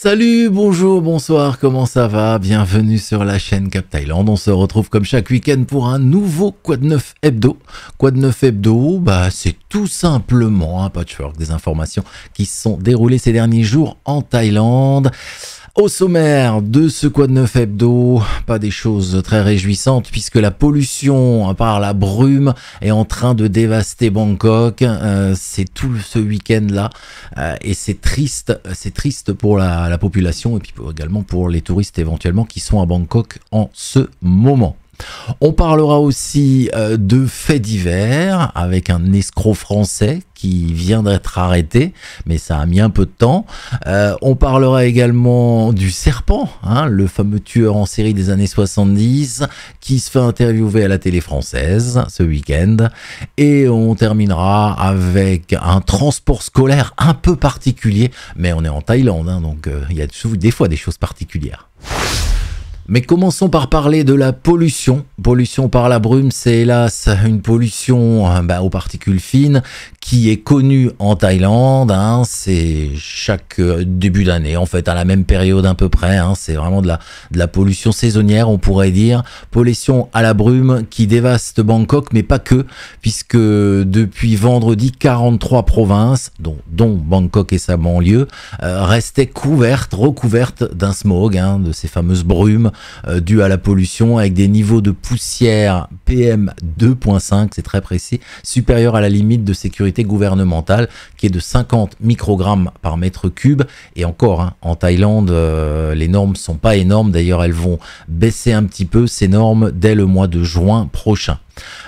Salut, bonjour, bonsoir, comment ça va Bienvenue sur la chaîne Cap Thaïlande, On se retrouve comme chaque week-end pour un nouveau Quad Neuf Hebdo. Quad Neuf Hebdo, bah, c'est tout simplement un patchwork des informations qui se sont déroulées ces derniers jours en Thaïlande. Au sommaire de ce Quad 9 hebdo, pas des choses très réjouissantes puisque la pollution à part la brume est en train de dévaster Bangkok. Euh, c'est tout ce week-end là euh, et c'est triste, c'est triste pour la, la population et puis également pour les touristes éventuellement qui sont à Bangkok en ce moment. On parlera aussi euh, de faits divers avec un escroc français qui vient d'être arrêté, mais ça a mis un peu de temps. Euh, on parlera également du serpent, hein, le fameux tueur en série des années 70, qui se fait interviewer à la télé française ce week-end. Et on terminera avec un transport scolaire un peu particulier, mais on est en Thaïlande, hein, donc euh, il y a des fois des choses particulières. Mais commençons par parler de la pollution. Pollution par la brume, c'est hélas une pollution hein, bah, aux particules fines qui est connu en Thaïlande. Hein, c'est chaque euh, début d'année, en fait, à la même période à peu près. Hein, c'est vraiment de la, pollution saisonnière, on pourrait dire. Pollution à la brume qui dévaste Bangkok, mais pas que, puisque depuis vendredi, 43 provinces, dont, Bangkok et sa banlieue, euh, restaient couvertes, recouvertes d'un smog, hein, de ces fameuses brumes euh, dues à la pollution, avec des niveaux de poussière PM 2.5, c'est très précis, supérieurs à la limite de sécurité gouvernementale qui est de 50 microgrammes par mètre cube. Et encore, hein, en Thaïlande, euh, les normes sont pas énormes. D'ailleurs, elles vont baisser un petit peu ces normes dès le mois de juin prochain.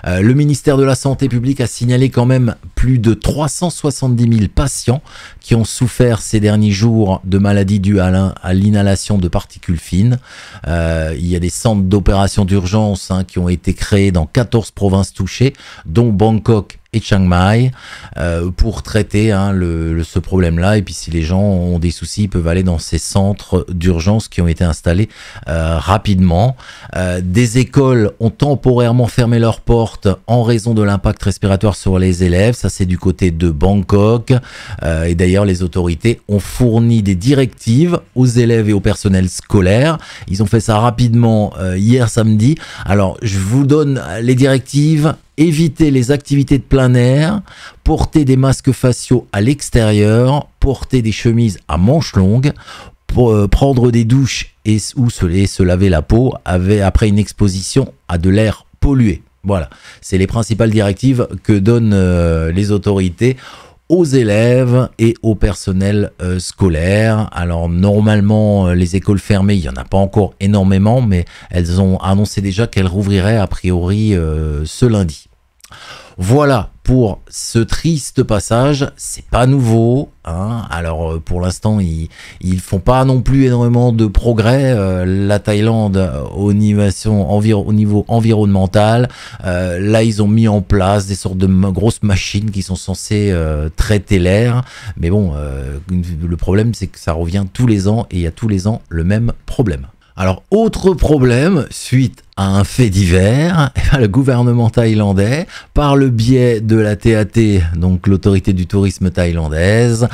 Euh, le ministère de la Santé publique a signalé quand même plus de 370 000 patients qui ont souffert ces derniers jours de maladies dues à l'inhalation de particules fines. Euh, il y a des centres d'opérations d'urgence hein, qui ont été créés dans 14 provinces touchées, dont Bangkok et Chiang Mai euh, pour traiter hein, le, ce problème-là. Et puis si les gens ont des soucis, ils peuvent aller dans ces centres d'urgence qui ont été installés euh, rapidement. Euh, des écoles ont temporairement fermé leurs portes en raison de l'impact respiratoire sur les élèves. Ça, c'est du côté de Bangkok. et d'ailleurs, les autorités ont fourni des directives aux élèves et au personnel scolaire. Ils ont fait ça rapidement hier samedi. Alors, je vous donne les directives éviter les activités de plein air, porter des masques faciaux à l'extérieur, porter des chemises à manches longues, euh, prendre des douches et ou se, laver la peau après une exposition à de l'air pollué. Voilà, c'est les principales directives que donnent euh, les autorités aux élèves et au personnel euh, scolaire. Alors normalement, les écoles fermées, il n'y en a pas encore énormément, mais elles ont annoncé déjà qu'elles rouvriraient a priori ce lundi. Voilà pour ce triste passage. C'est pas nouveau. Hein. Alors euh, pour l'instant, ils, font pas non plus énormément de progrès. Euh, la Thaïlande euh, au niveau, environnemental, là ils ont mis en place des sortes de grosses machines qui sont censées traiter l'air. Mais bon, le problème c'est que ça revient tous les ans et il y a tous les ans le même problème. Alors, autre problème, suite à un fait divers, eh ben, le gouvernement thaïlandais, par le biais de la TAT, donc l'autorité du tourisme thaïlandaise,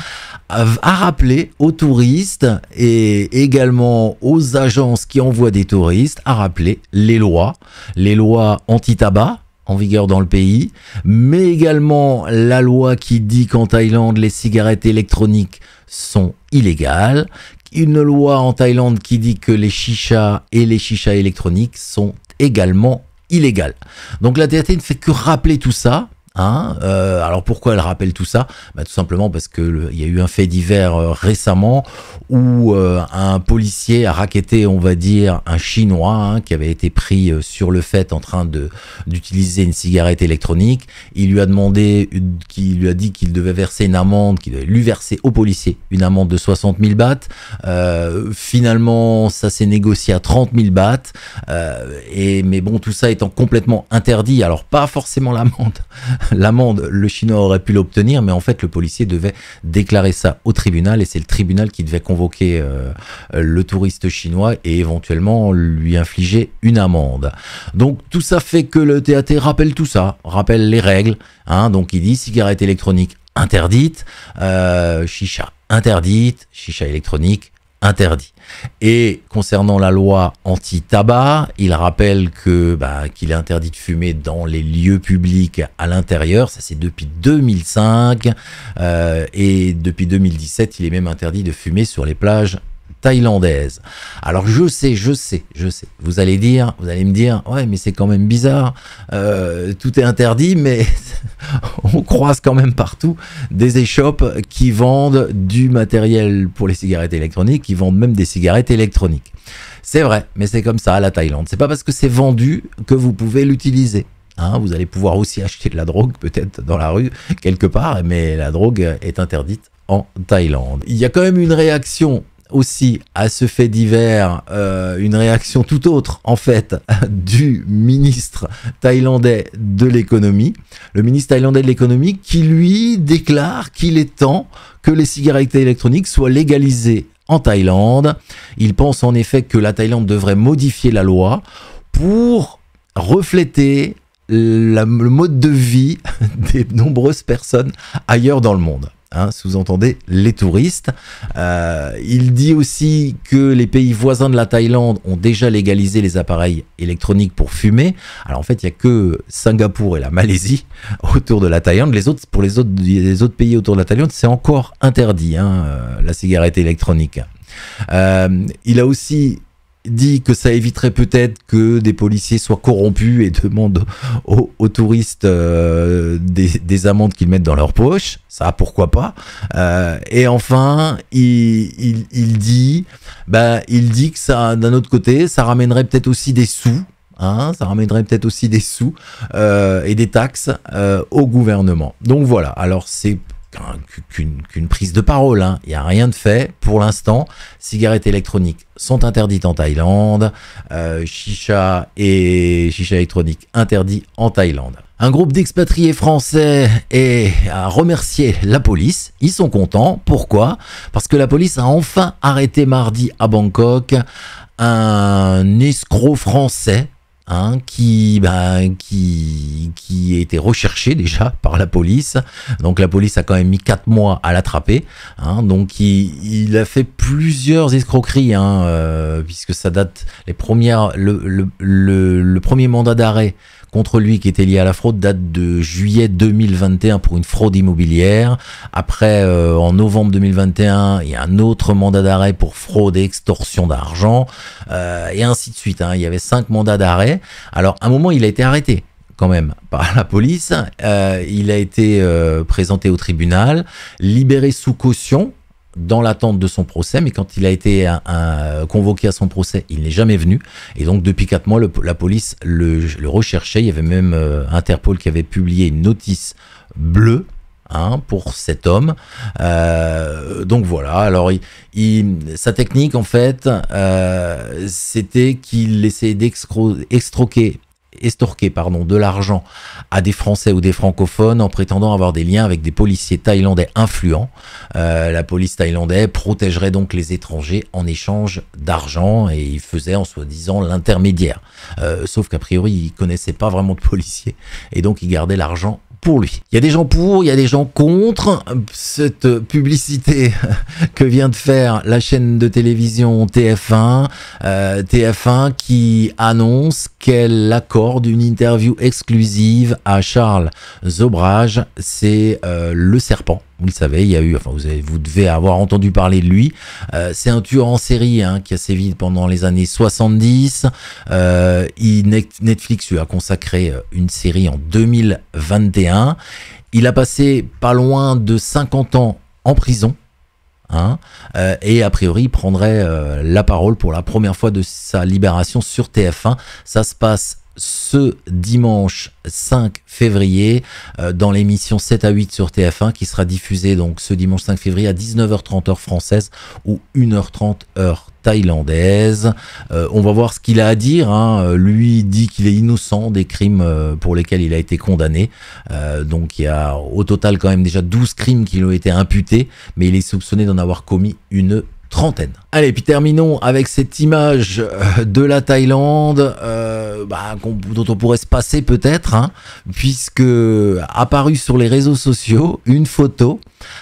a rappelé aux touristes et également aux agences qui envoient des touristes, a rappelé les lois, les lois anti-tabac, en vigueur dans le pays, mais également la loi qui dit qu'en Thaïlande, les cigarettes électroniques sont illégales, une loi en Thaïlande qui dit que les chichas et les chichas électroniques sont également illégales. Donc la DAT ne fait que rappeler tout ça, Hein, euh, alors pourquoi elle rappelle tout ça bah, Tout simplement parce qu'il y a eu un fait divers euh, récemment où euh, un policier a racketté, on va dire, un Chinois hein, qui avait été pris sur le fait en train d'utiliser une cigarette électronique. Il lui a demandé, qui lui a dit qu'il devait verser une amende, qu'il devait lui verser au policier une amende de 60 000 bahts. finalement, ça s'est négocié à 30 000 bahts. et mais bon, tout ça étant complètement interdit, alors pas forcément l'amende l'amende, le Chinois aurait pu l'obtenir, mais en fait, le policier devait déclarer ça au tribunal et c'est le tribunal qui devait convoquer euh, le touriste chinois et éventuellement lui infliger une amende. Donc, tout ça fait que le TAT rappelle tout ça, rappelle les règles. Hein. donc, il dit cigarette électronique interdite, euh, chicha interdite, chicha électronique interdit. Et concernant la loi anti-tabac, il rappelle que bah, qu'il est interdit de fumer dans les lieux publics à l'intérieur. Ça, c'est depuis 2005. Euh, et depuis 2017, il est même interdit de fumer sur les plages thaïlandaise. Alors je sais, je sais, je sais. Vous allez dire, vous allez me dire, ouais, mais c'est quand même bizarre. Euh, tout est interdit, mais on croise quand même partout des échoppes qui vendent du matériel pour les cigarettes électroniques, qui vendent même des cigarettes électroniques. C'est vrai, mais c'est comme ça à la Thaïlande. C'est pas parce que c'est vendu que vous pouvez l'utiliser. Hein. vous allez pouvoir aussi acheter de la drogue peut-être dans la rue quelque part, mais la drogue est interdite en Thaïlande. Il y a quand même une réaction aussi à ce fait divers euh, une réaction tout autre en fait du ministre thaïlandais de l'économie. Le ministre thaïlandais de l'économie qui lui déclare qu'il est temps que les cigarettes électroniques soient légalisées en Thaïlande. Il pense en effet que la Thaïlande devrait modifier la loi pour refléter le mode de vie des nombreuses personnes ailleurs dans le monde. Hein, sous-entendez les touristes. Euh, il dit aussi que les pays voisins de la Thaïlande ont déjà légalisé les appareils électroniques pour fumer. Alors en fait, il n'y a que Singapour et la Malaisie autour de la Thaïlande. Les autres, pour les autres, autres pays autour de la Thaïlande, c'est encore interdit, hein, euh, la cigarette électronique. Euh, il a aussi dit que ça éviterait peut-être que des policiers soient corrompus et demandent aux, touristes euh, des, amendes qu'ils mettent dans leur poche. Ça, pourquoi pas euh, Et enfin, il, dit, bah, il dit que ça, d'un autre côté, ça ramènerait peut-être aussi des sous. Hein, ça ramènerait peut-être aussi des sous euh, et des taxes au gouvernement. Donc voilà, alors c'est qu'une prise de parole. Hein. Il n'y a rien de fait pour l'instant. Cigarettes électroniques sont interdites en Thaïlande. Euh, chicha et chicha électronique interdits en Thaïlande. Un groupe d'expatriés français est a remercié la police. Ils sont contents. Pourquoi Parce que la police a enfin arrêté mardi à Bangkok un escroc français Hein, qui, ben, qui, qui était recherché déjà par la police. Donc la police a quand même mis 4 mois à l'attraper. Hein. donc il, a fait plusieurs escroqueries, hein, euh, puisque ça date les premières, le, le, le premier mandat d'arrêt contre lui qui était lié à la fraude date de juillet 2021 pour une fraude immobilière. Après, euh, en novembre 2021, il y a un autre mandat d'arrêt pour fraude et extorsion d'argent, euh, et ainsi de suite. Hein. Il y avait cinq mandats d'arrêt. Alors, à un moment, il a été arrêté quand même par la police. Euh, il a été présenté au tribunal, libéré sous caution dans l'attente de son procès, mais quand il a été convoqué à son procès, il n'est jamais venu. Et donc depuis quatre mois, la police le, recherchait. Il y avait même euh, Interpol qui avait publié une notice bleue. Hein, pour cet homme. Euh, donc voilà, alors il, sa technique en fait, euh, c'était qu'il essayait d'extroquer estorquer pardon, de l'argent à des Français ou des francophones en prétendant avoir des liens avec des policiers thaïlandais influents. Euh, la police thaïlandaise protégerait donc les étrangers en échange d'argent et il faisait en soi-disant l'intermédiaire. Euh, sauf qu'a priori, il connaissait pas vraiment de policiers et donc il gardait l'argent lui. Il y a des gens pour, il y a des gens contre. Cette publicité que vient de faire la chaîne de télévision TF1, euh, TF1 qui annonce qu'elle accorde une interview exclusive à Charles Zobrage, c'est euh, le serpent vous le savez, il y a eu, enfin vous, avez, vous devez avoir entendu parler de lui. Euh, c'est un tueur en série hein, qui a sévi pendant les années 70. Netflix lui a consacré une série en 2021. Hein. Il a passé pas loin de 50 ans en prison. Hein, euh, et a priori, il prendrait euh, la parole pour la première fois de sa libération sur TF1. Ça se passe ce dimanche 5 février euh, dans l'émission 7 à 8 sur TF1 qui sera diffusée donc ce dimanche 5 février à 19h30 heure française ou 1h30 heure thaïlandaise. Euh, on va voir ce qu'il a à dire. Hein. Lui dit qu'il est innocent des crimes euh, pour lesquels il a été condamné. donc il y a au total quand même déjà 12 crimes qui lui ont été imputés, mais il est soupçonné d'en avoir commis une Allez, puis terminons avec cette image euh, de la Thaïlande euh, bah, dont on pourrait se passer peut-être, hein, puisque apparue sur les réseaux sociaux une photo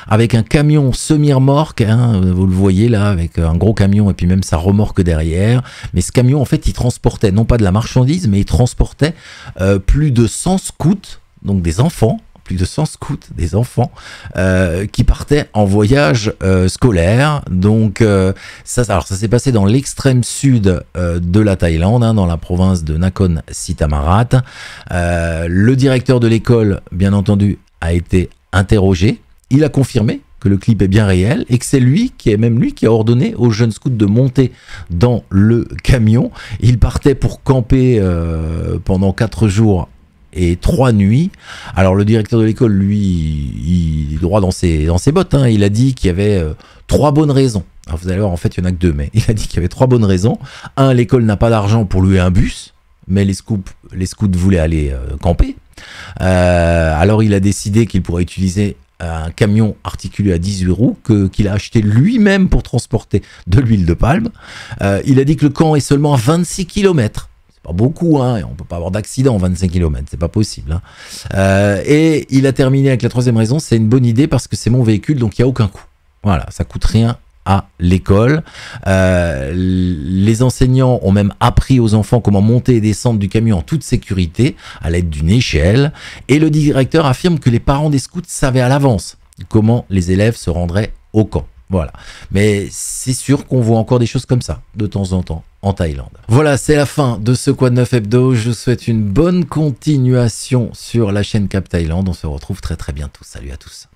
avec un camion semi-remorque, hein, vous le voyez là, avec un gros camion et puis même sa remorque derrière. Mais ce camion, en fait, il transportait non pas de la marchandise, mais il transportait euh, plus de 100 scouts, donc des enfants, plus de 100 scouts, des enfants, euh, qui partaient en voyage euh, scolaire. Donc euh, ça, alors ça s'est passé dans l'extrême sud de la Thaïlande, hein, dans la province de Nakhon Sitamarat. le directeur de l'école, bien entendu, a été interrogé. Il a confirmé que le clip est bien réel et que c'est lui qui est même lui qui a ordonné aux jeunes scouts de monter dans le camion. Ils partaient pour camper pendant quatre jours et trois nuits. Alors le directeur de l'école, lui, il, est droit dans ses, dans ses bottes. Hein. Il a dit qu'il y avait euh, trois bonnes raisons. vous allez voir, en fait, il n'y en a que deux, mais il a dit qu'il y avait trois bonnes raisons. Un, l'école n'a pas d'argent pour louer un bus, mais les scouts, les scouts voulaient aller euh, camper. Euh, alors il a décidé qu'il pourrait utiliser un camion articulé à 18 roues que, qu'il a acheté lui-même pour transporter de l'huile de palme. il a dit que le camp est seulement à 26 km pas beaucoup, hein, on peut pas avoir d'accident en 25 km, c'est pas possible. Hein. Euh, et il a terminé avec la troisième raison, c'est une bonne idée parce que c'est mon véhicule, donc il n'y a aucun coût. Voilà, ça coûte rien à l'école. Euh, les enseignants ont même appris aux enfants comment monter et descendre du camion en toute sécurité à l'aide d'une échelle. Et le directeur affirme que les parents des scouts savaient à l'avance comment les élèves se rendraient au camp. Voilà. Mais c'est sûr qu'on voit encore des choses comme ça de temps en temps. Thaïlande. Voilà, c'est la fin de ce Quoi de Neuf Hebdo. Je vous souhaite une bonne continuation sur la chaîne Cap Thaïlande. On se retrouve très très bientôt. Salut à tous.